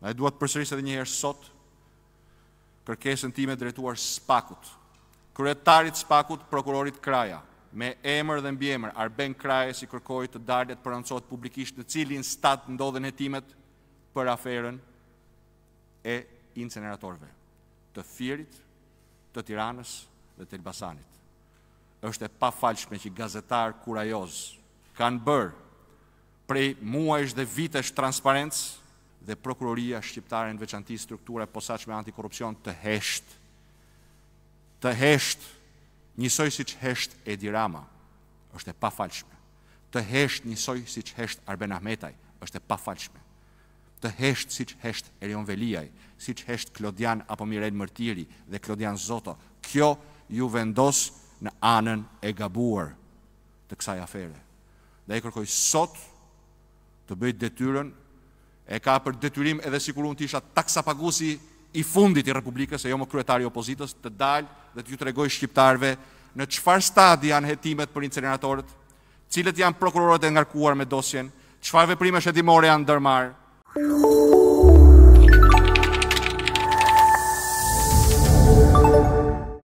Na e duat përsërisë edhe një herë sot kërkesën time drejtuar Spakut, kryetarit Spakut, prokurorit Kraja, me emër dhe mbi emër Arben kraje si kërkoi të dalet pranocohet publikisht në cilin stat ndodhen hetimet për aferën e inceneratorve, të firit, të Tiranës dhe të Elbasanit. Është e pafalshme që gazetar kurajoz kanë bërë prej muajsh dhe vitesh transparencë dhe prokuroria shqiptare në veçanti struktura posaçme me të hesht, të hesht, njësoj si që hesht Edi Rama, është e pa falqme, të hesht njësoj si që hesht Arben Ahmetaj, është e pa falqme, të hesht si që hesht Erion Veliaj, si që hesht Klodian apo Mirel Mërtiri dhe Klodian Zoto, kjo ju vendos në anën e gabuar të kësaj afere. Dhe e kërkoj sot të bëjt detyren e ka për detyrim edhe si kur unë të isha taksa pagusi i fundit i Republikës, e jo më kryetari opozitës, të dalë dhe të ju të regoj shqiptarve në qëfar stadi janë jetimet për inceneratorët, cilët janë prokurorët e ngarkuar me dosjen, qëfarve prime shetimore janë dërmarë,